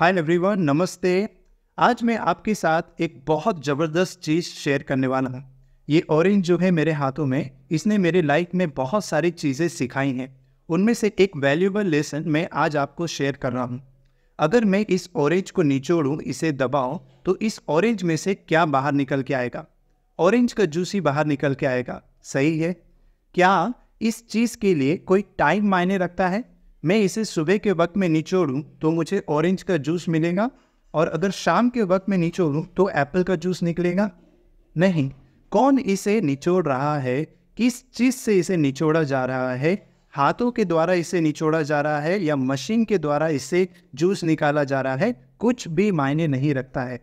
hi everyone नमस्ते आज मैं आपके साथ एक बहुत ज़बरदस्त चीज़ शेयर करने वाला हूँ ये ऑरेंज जो है मेरे हाथों में इसने मेरे लाइफ में बहुत सारी चीज़ें सिखाई हैं उनमें से एक वैल्यूबल लेसन मैं आज आपको शेयर कर रहा हूँ अगर मैं इस ऑरेंज को निचोड़ूँ इसे दबाऊँ तो इस ऑरेंज में से क्या बाहर निकल के आएगा ऑरेंज का जूस ही बाहर निकल के आएगा सही है क्या इस चीज़ के लिए कोई टाइम मायने रखता है मैं इसे सुबह के वक्त में निचोड़ूँ तो मुझे ऑरेंज का जूस मिलेगा और अगर शाम के वक्त में निचोड़ूँ तो एप्पल का जूस निकलेगा नहीं कौन इसे निचोड़ रहा है किस चीज़ से इसे निचोड़ा जा रहा है हाथों के द्वारा इसे निचोड़ा जा रहा है या मशीन के द्वारा इसे जूस निकाला जा रहा है कुछ भी मायने नहीं रखता है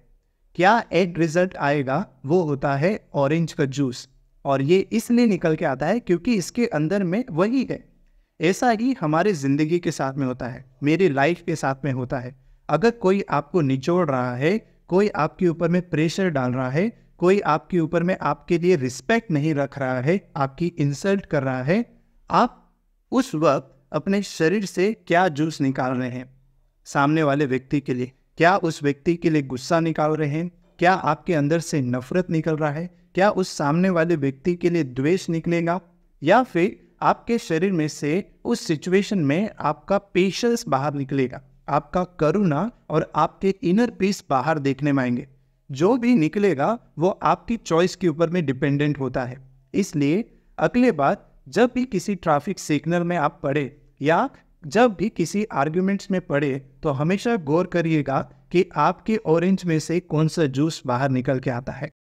क्या एंड रिजल्ट आएगा वो होता है ऑरेंज का जूस और ये इसलिए निकल के आता है क्योंकि इसके अंदर में वही है ऐसा ही हमारे ज़िंदगी के साथ में होता है मेरी लाइफ के साथ में होता है अगर कोई आपको निचोड़ रहा है कोई आपके ऊपर में प्रेशर डाल रहा है कोई आपके ऊपर में आपके लिए रिस्पेक्ट नहीं रख रहा है आपकी इंसल्ट कर रहा है आप उस वक्त अपने शरीर से क्या जूस निकाल रहे हैं सामने वाले व्यक्ति के लिए क्या उस व्यक्ति के लिए गुस्सा निकाल रहे हैं क्या आपके अंदर से नफरत निकल रहा है क्या उस सामने वाले व्यक्ति के लिए द्वेष निकलेगा या फिर आपके शरीर में से उस सिचुएशन में आपका पेशेंस बाहर निकलेगा आपका करुणा और आपके इनर पीस बाहर देखने में आएंगे जो भी निकलेगा वो आपकी चॉइस के ऊपर में डिपेंडेंट होता है इसलिए अगले बार जब भी किसी ट्रैफिक सिग्नल में आप पड़े या जब भी किसी आर्ग्यूमेंट्स में पड़े तो हमेशा गौर करिएगा कि आपके ऑरेंज में से कौन सा जूस बाहर निकल के आता है